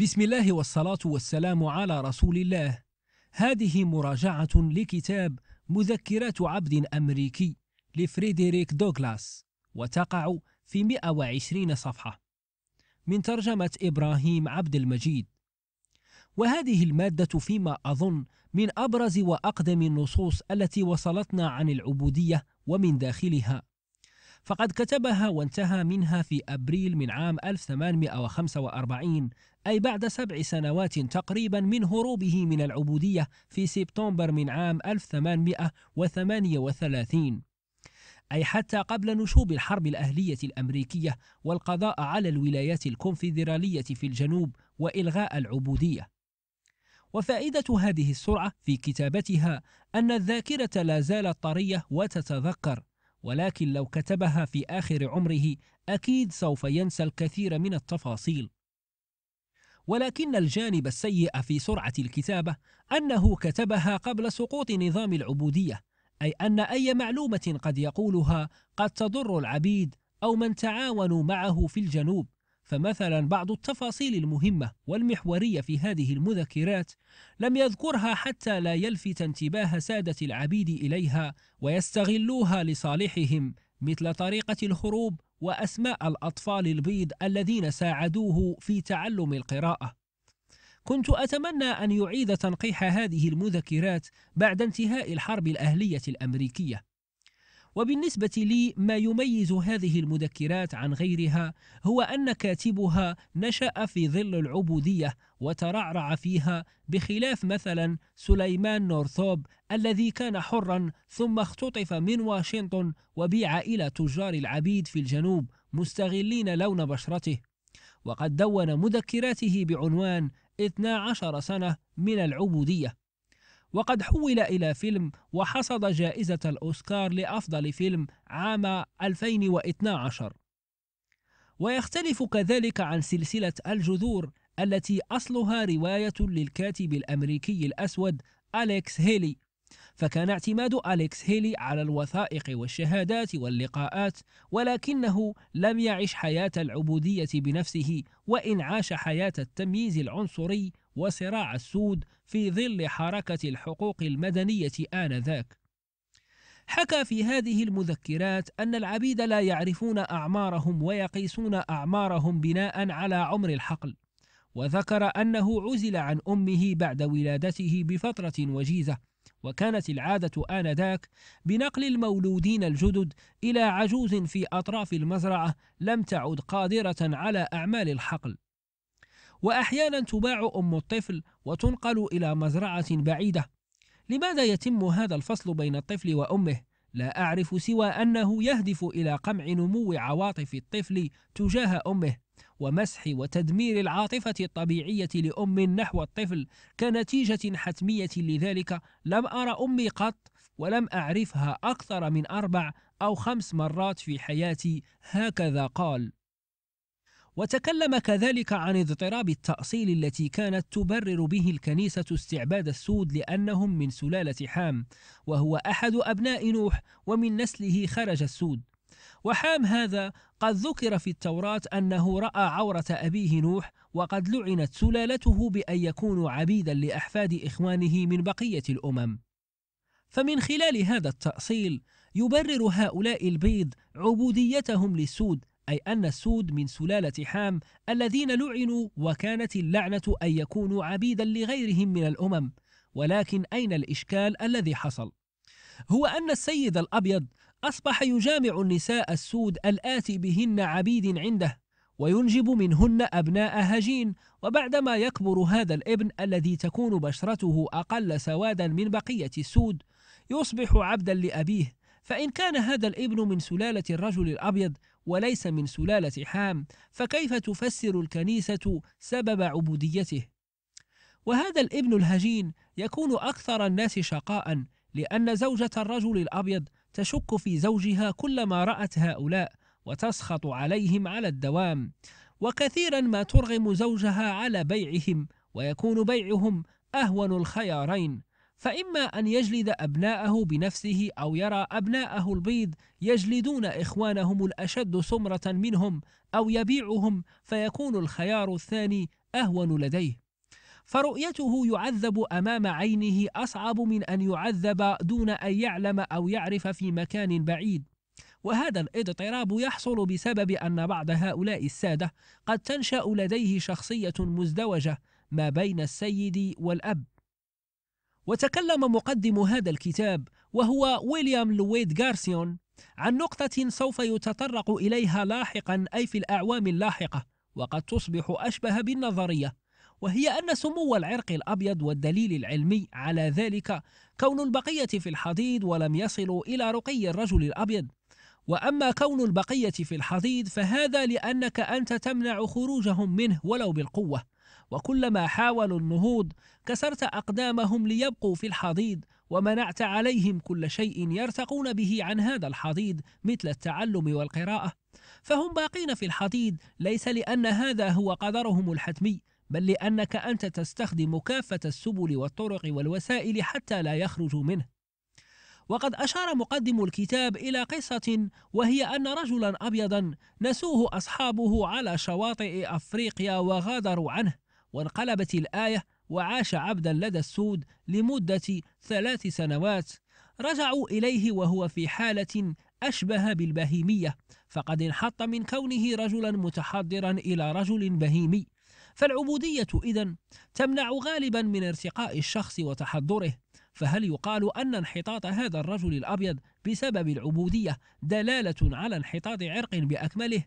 بسم الله والصلاة والسلام على رسول الله هذه مراجعة لكتاب مذكرات عبد أمريكي لفريدريك دوغلاس وتقع في 120 صفحة من ترجمة إبراهيم عبد المجيد وهذه المادة فيما أظن من أبرز وأقدم النصوص التي وصلتنا عن العبودية ومن داخلها فقد كتبها وانتهى منها في أبريل من عام 1845 أي بعد سبع سنوات تقريبا من هروبه من العبودية في سبتمبر من عام 1838 أي حتى قبل نشوب الحرب الأهلية الأمريكية والقضاء على الولايات الكونفدرالية في الجنوب وإلغاء العبودية. وفائدة هذه السرعة في كتابتها أن الذاكرة لا زالت طرية وتتذكر، ولكن لو كتبها في آخر عمره أكيد سوف ينسى الكثير من التفاصيل. ولكن الجانب السيء في سرعة الكتابة أنه كتبها قبل سقوط نظام العبودية، أي أن أي معلومة قد يقولها قد تضر العبيد أو من تعاونوا معه في الجنوب، فمثلا بعض التفاصيل المهمة والمحورية في هذه المذكرات لم يذكرها حتى لا يلفت انتباه سادة العبيد إليها ويستغلوها لصالحهم مثل طريقة الخروب وأسماء الأطفال البيض الذين ساعدوه في تعلم القراءة. كنت أتمنى أن يعيد تنقيح هذه المذكرات بعد انتهاء الحرب الأهلية الأمريكية، وبالنسبة لي ما يميز هذه المذكرات عن غيرها هو أن كاتبها نشأ في ظل العبودية وترعرع فيها بخلاف مثلا سليمان نورثوب الذي كان حرا ثم اختطف من واشنطن وبيع إلى تجار العبيد في الجنوب مستغلين لون بشرته وقد دون مذكراته بعنوان 12 سنة من العبودية وقد حول إلى فيلم وحصد جائزة الأوسكار لأفضل فيلم عام 2012 ويختلف كذلك عن سلسلة الجذور التي أصلها رواية للكاتب الأمريكي الأسود أليكس هيلي فكان اعتماد أليكس هيلي على الوثائق والشهادات واللقاءات ولكنه لم يعش حياة العبودية بنفسه وإن عاش حياة التمييز العنصري وصراع السود في ظل حركة الحقوق المدنية آنذاك. حكى في هذه المذكرات أن العبيد لا يعرفون أعمارهم ويقيسون أعمارهم بناء على عمر الحقل، وذكر أنه عزل عن أمه بعد ولادته بفترة وجيزة، وكانت العادة آنذاك بنقل المولودين الجدد إلى عجوز في أطراف المزرعة لم تعد قادرة على أعمال الحقل. وأحيانا تباع أم الطفل وتنقل إلى مزرعة بعيدة لماذا يتم هذا الفصل بين الطفل وأمه؟ لا أعرف سوى أنه يهدف إلى قمع نمو عواطف الطفل تجاه أمه ومسح وتدمير العاطفة الطبيعية لأم نحو الطفل كنتيجة حتمية لذلك لم أرى أمي قط ولم أعرفها أكثر من أربع أو خمس مرات في حياتي هكذا قال وتكلم كذلك عن اضطراب التأصيل التي كانت تبرر به الكنيسة استعباد السود لأنهم من سلالة حام وهو أحد أبناء نوح ومن نسله خرج السود وحام هذا قد ذكر في التوراة أنه رأى عورة أبيه نوح وقد لعنت سلالته بأن يكونوا عبيدا لأحفاد إخوانه من بقية الأمم فمن خلال هذا التأصيل يبرر هؤلاء البيض عبوديتهم للسود أي أن السود من سلالة حام الذين لعنوا وكانت اللعنة أن يكونوا عبيدا لغيرهم من الأمم ولكن أين الإشكال الذي حصل؟ هو أن السيد الأبيض أصبح يجامع النساء السود الآتي بهن عبيد عنده وينجب منهن أبناء هجين وبعدما يكبر هذا الابن الذي تكون بشرته أقل سوادا من بقية السود يصبح عبدا لأبيه فإن كان هذا الابن من سلالة الرجل الأبيض وليس من سلالة حام فكيف تفسر الكنيسة سبب عبوديته وهذا الابن الهجين يكون أكثر الناس شقاء لأن زوجة الرجل الأبيض تشك في زوجها كلما رأت هؤلاء وتسخط عليهم على الدوام وكثيرا ما ترغم زوجها على بيعهم ويكون بيعهم أهون الخيارين فإما أن يجلد أبناءه بنفسه أو يرى أبناءه البيض يجلدون إخوانهم الأشد سمرة منهم أو يبيعهم فيكون الخيار الثاني أهون لديه. فرؤيته يعذب أمام عينه أصعب من أن يعذب دون أن يعلم أو يعرف في مكان بعيد. وهذا الاضطراب يحصل بسبب أن بعض هؤلاء السادة قد تنشأ لديه شخصية مزدوجة ما بين السيد والأب وتكلم مقدم هذا الكتاب وهو ويليام لويد غارسيون عن نقطة سوف يتطرق إليها لاحقا أي في الأعوام اللاحقة وقد تصبح أشبه بالنظرية وهي أن سمو العرق الأبيض والدليل العلمي على ذلك كون البقية في الحضيض ولم يصلوا إلى رقي الرجل الأبيض وأما كون البقية في الحضيض فهذا لأنك أنت تمنع خروجهم منه ولو بالقوة وكلما حاولوا النهوض كسرت أقدامهم ليبقوا في الحضيض ومنعت عليهم كل شيء يرتقون به عن هذا الحضيض مثل التعلم والقراءة فهم باقين في الحضيض ليس لأن هذا هو قدرهم الحتمي بل لأنك أنت تستخدم كافة السبل والطرق والوسائل حتى لا يخرجوا منه وقد أشار مقدم الكتاب إلى قصة وهي أن رجلا أبيضا نسوه أصحابه على شواطئ أفريقيا وغادروا عنه وانقلبت الآية وعاش عبدا لدى السود لمدة ثلاث سنوات رجعوا إليه وهو في حالة أشبه بالبهيمية فقد انحط من كونه رجلا متحضرا إلى رجل بهيمي فالعبودية إذا تمنع غالبا من ارتقاء الشخص وتحضره فهل يقال أن انحطاط هذا الرجل الأبيض بسبب العبودية دلالة على انحطاط عرق بأكمله؟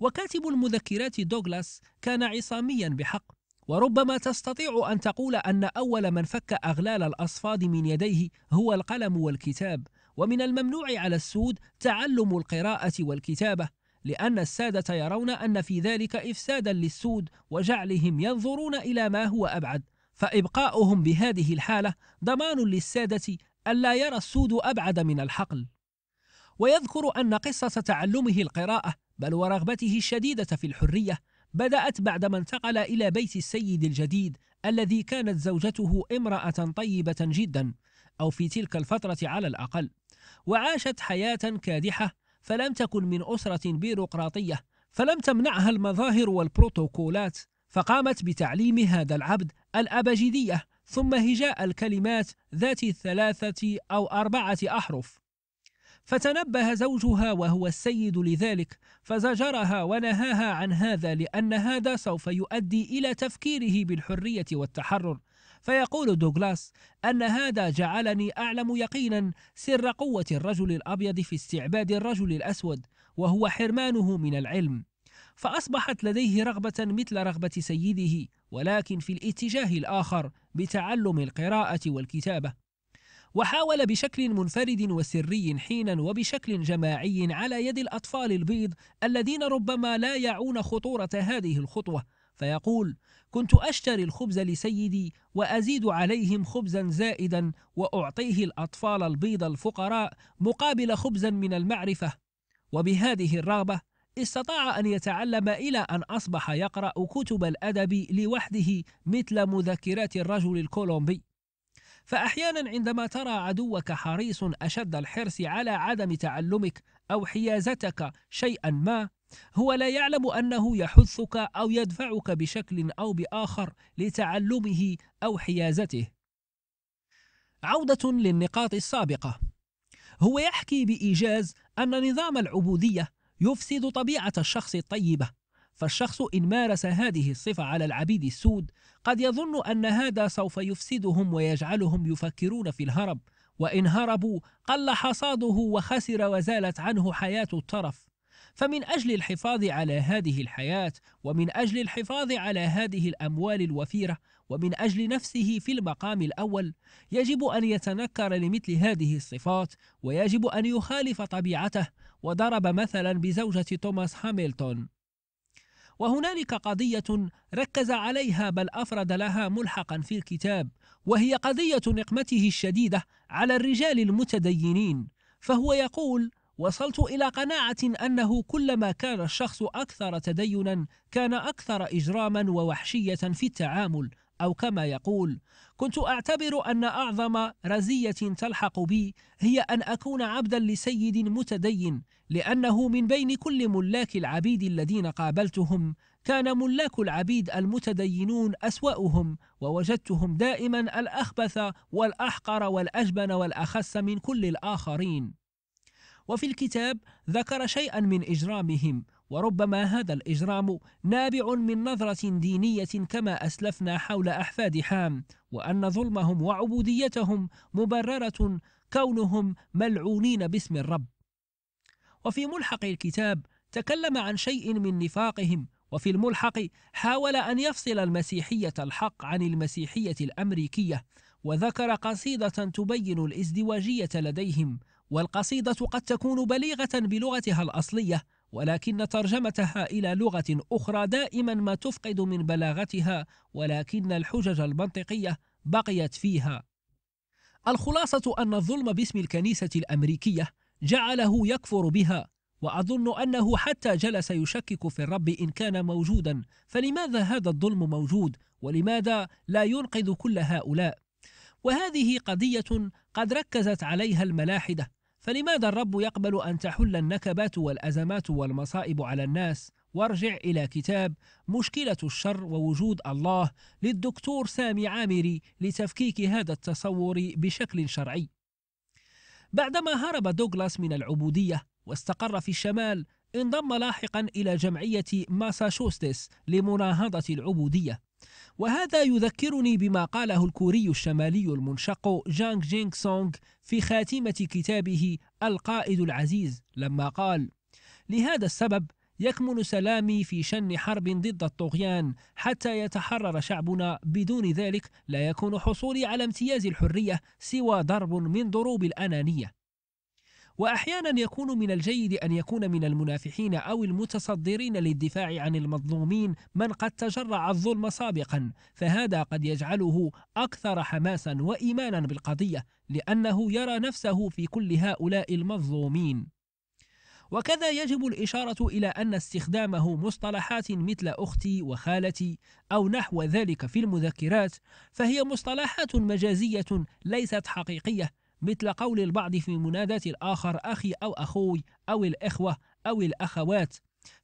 وكاتب المذكرات دوغلاس كان عصاميا بحق وربما تستطيع أن تقول أن أول من فك أغلال الأصفاد من يديه هو القلم والكتاب ومن الممنوع على السود تعلم القراءة والكتابة لأن السادة يرون أن في ذلك إفسادا للسود وجعلهم ينظرون إلى ما هو أبعد فإبقاؤهم بهذه الحالة ضمان للسادة ألا يرى السود أبعد من الحقل ويذكر أن قصة تعلمه القراءة بل ورغبته الشديدة في الحرية بدأت بعدما انتقل إلى بيت السيد الجديد الذي كانت زوجته امرأة طيبة جدا أو في تلك الفترة على الأقل وعاشت حياة كادحة فلم تكن من أسرة بيروقراطية فلم تمنعها المظاهر والبروتوكولات فقامت بتعليم هذا العبد الأبجدية ثم هجاء الكلمات ذات الثلاثة أو أربعة أحرف فتنبه زوجها وهو السيد لذلك فزجرها ونهاها عن هذا لأن هذا سوف يؤدي إلى تفكيره بالحرية والتحرر فيقول دوغلاس أن هذا جعلني أعلم يقينا سر قوة الرجل الأبيض في استعباد الرجل الأسود وهو حرمانه من العلم فأصبحت لديه رغبة مثل رغبة سيده ولكن في الاتجاه الآخر بتعلم القراءة والكتابة وحاول بشكل منفرد وسري حينا وبشكل جماعي على يد الأطفال البيض الذين ربما لا يعون خطورة هذه الخطوة فيقول كنت أشتري الخبز لسيدي وأزيد عليهم خبزا زائدا وأعطيه الأطفال البيض الفقراء مقابل خبزا من المعرفة وبهذه الرغبة استطاع أن يتعلم إلى أن أصبح يقرأ كتب الأدب لوحده مثل مذكرات الرجل الكولومبي فأحيانا عندما ترى عدوك حريص أشد الحرص على عدم تعلمك أو حيازتك شيئا ما هو لا يعلم أنه يحثك أو يدفعك بشكل أو بآخر لتعلمه أو حيازته عودة للنقاط السابقة هو يحكي بإيجاز أن نظام العبودية يفسد طبيعة الشخص الطيبة فالشخص إن مارس هذه الصفة على العبيد السود قد يظن أن هذا سوف يفسدهم ويجعلهم يفكرون في الهرب وإن هربوا قل حصاده وخسر وزالت عنه حياة الطرف فمن أجل الحفاظ على هذه الحياة ومن أجل الحفاظ على هذه الأموال الوفيرة ومن أجل نفسه في المقام الأول يجب أن يتنكر لمثل هذه الصفات ويجب أن يخالف طبيعته وضرب مثلا بزوجة توماس هاميلتون وهنالك قضية ركز عليها بل أفرد لها ملحقا في الكتاب وهي قضية نقمته الشديدة على الرجال المتدينين فهو يقول وصلت إلى قناعة أنه كلما كان الشخص أكثر تدينا كان أكثر إجراما ووحشية في التعامل أو كما يقول كنت أعتبر أن أعظم رزية تلحق بي هي أن أكون عبدا لسيد متدين لأنه من بين كل ملاك العبيد الذين قابلتهم كان ملاك العبيد المتدينون أسوأهم ووجدتهم دائما الأخبث والأحقر والأجبن والأخس من كل الآخرين وفي الكتاب ذكر شيئا من إجرامهم وربما هذا الإجرام نابع من نظرة دينية كما أسلفنا حول أحفاد حام وأن ظلمهم وعبوديتهم مبررة كونهم ملعونين باسم الرب وفي ملحق الكتاب تكلم عن شيء من نفاقهم وفي الملحق حاول أن يفصل المسيحية الحق عن المسيحية الأمريكية وذكر قصيدة تبين الازدواجية لديهم والقصيدة قد تكون بليغة بلغتها الأصلية ولكن ترجمتها إلى لغة أخرى دائما ما تفقد من بلاغتها ولكن الحجج المنطقية بقيت فيها. الخلاصة أن الظلم باسم الكنيسة الأمريكية جعله يكفر بها وأظن أنه حتى جلس يشكك في الرب إن كان موجودا فلماذا هذا الظلم موجود ولماذا لا ينقذ كل هؤلاء؟ وهذه قضية قد ركزت عليها الملاحدة فلماذا الرب يقبل أن تحل النكبات والأزمات والمصائب على الناس؟ وارجع إلى كتاب مشكلة الشر ووجود الله للدكتور سامي عامري لتفكيك هذا التصور بشكل شرعي. بعدما هرب دوغلاس من العبودية واستقر في الشمال، انضم لاحقا إلى جمعية ماساشوستس لمناهضة العبودية. وهذا يذكرني بما قاله الكوري الشمالي المنشق جانغ جينغ سونغ في خاتمة كتابه القائد العزيز لما قال لهذا السبب يكمن سلامي في شن حرب ضد الطغيان حتى يتحرر شعبنا بدون ذلك لا يكون حصولي على امتياز الحرية سوى ضرب من ضروب الأنانية وأحيانا يكون من الجيد أن يكون من المنافحين أو المتصدرين للدفاع عن المظلومين من قد تجرع الظلم سابقا فهذا قد يجعله أكثر حماسا وإيمانا بالقضية لأنه يرى نفسه في كل هؤلاء المظلومين وكذا يجب الإشارة إلى أن استخدامه مصطلحات مثل أختي وخالتي أو نحو ذلك في المذكرات فهي مصطلحات مجازية ليست حقيقية مثل قول البعض في مناداة الآخر أخي أو أخوي أو الإخوة أو الأخوات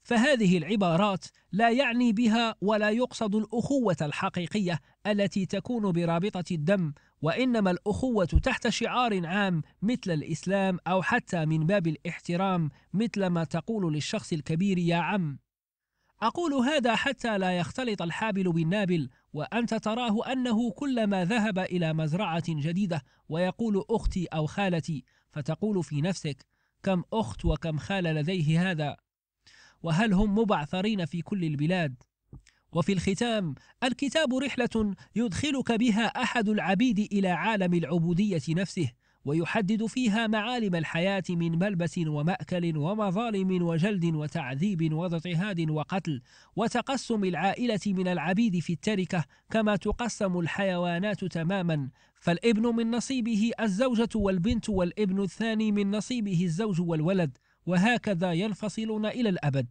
فهذه العبارات لا يعني بها ولا يقصد الأخوة الحقيقية التي تكون برابطة الدم وإنما الأخوة تحت شعار عام مثل الإسلام أو حتى من باب الاحترام مثل ما تقول للشخص الكبير يا عم أقول هذا حتى لا يختلط الحابل بالنابل وأنت تراه أنه كلما ذهب إلى مزرعة جديدة ويقول أختي أو خالتي فتقول في نفسك كم أخت وكم خال لديه هذا وهل هم مبعثرين في كل البلاد وفي الختام الكتاب رحلة يدخلك بها أحد العبيد إلى عالم العبودية نفسه ويحدد فيها معالم الحياة من ملبس ومأكل ومظالم وجلد وتعذيب واضطهاد وقتل وتقسم العائلة من العبيد في التركة كما تقسم الحيوانات تماما فالابن من نصيبه الزوجة والبنت والابن الثاني من نصيبه الزوج والولد وهكذا ينفصلون إلى الأبد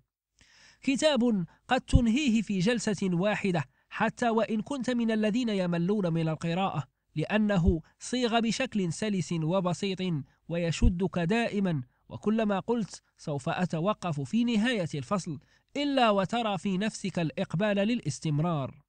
كتاب قد تنهيه في جلسة واحدة حتى وإن كنت من الذين يملون من القراءة لأنه صيغ بشكل سلس وبسيط ويشدك دائما وكلما قلت سوف أتوقف في نهاية الفصل إلا وترى في نفسك الإقبال للاستمرار